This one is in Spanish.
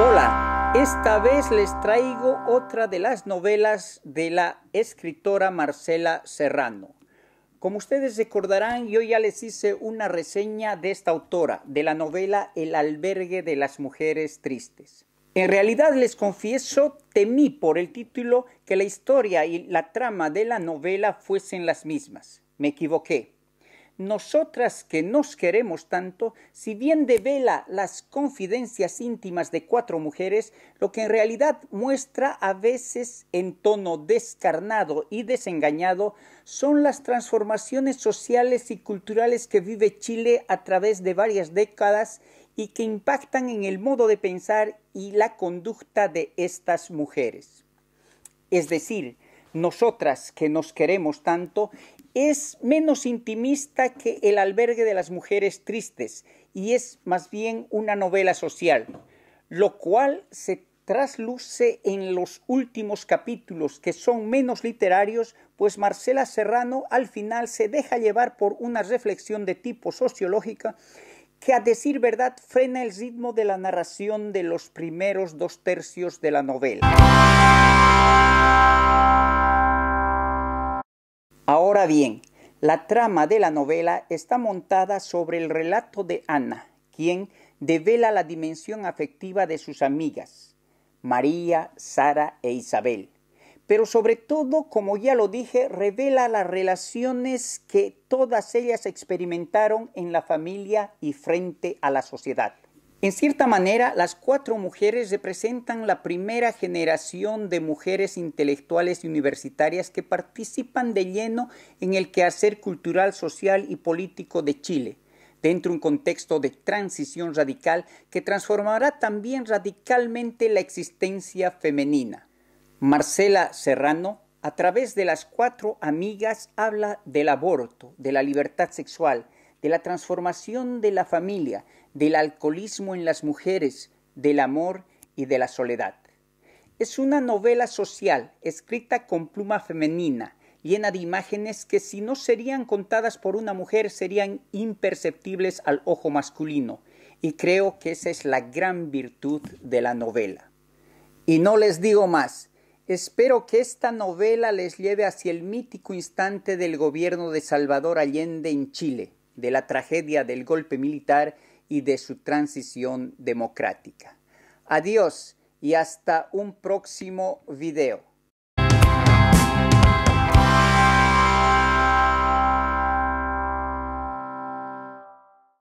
Hola, esta vez les traigo otra de las novelas de la escritora Marcela Serrano. Como ustedes recordarán, yo ya les hice una reseña de esta autora, de la novela El albergue de las mujeres tristes. En realidad les confieso, temí por el título que la historia y la trama de la novela fuesen las mismas. Me equivoqué nosotras que nos queremos tanto, si bien devela las confidencias íntimas de cuatro mujeres, lo que en realidad muestra a veces en tono descarnado y desengañado son las transformaciones sociales y culturales que vive Chile a través de varias décadas y que impactan en el modo de pensar y la conducta de estas mujeres. Es decir, nosotras que nos queremos tanto, es menos intimista que El albergue de las mujeres tristes y es más bien una novela social, lo cual se trasluce en los últimos capítulos, que son menos literarios, pues Marcela Serrano al final se deja llevar por una reflexión de tipo sociológica que a decir verdad frena el ritmo de la narración de los primeros dos tercios de la novela. Ahora bien, la trama de la novela está montada sobre el relato de Ana, quien devela la dimensión afectiva de sus amigas, María, Sara e Isabel. Pero sobre todo, como ya lo dije, revela las relaciones que todas ellas experimentaron en la familia y frente a la sociedad. En cierta manera, las cuatro mujeres representan la primera generación de mujeres intelectuales y universitarias que participan de lleno en el quehacer cultural, social y político de Chile, dentro de un contexto de transición radical que transformará también radicalmente la existencia femenina. Marcela Serrano, a través de las cuatro amigas, habla del aborto, de la libertad sexual, de la transformación de la familia, del alcoholismo en las mujeres, del amor y de la soledad. Es una novela social escrita con pluma femenina, llena de imágenes que si no serían contadas por una mujer serían imperceptibles al ojo masculino, y creo que esa es la gran virtud de la novela. Y no les digo más, espero que esta novela les lleve hacia el mítico instante del gobierno de Salvador Allende en Chile, de la tragedia del golpe militar y de su transición democrática. Adiós y hasta un próximo video.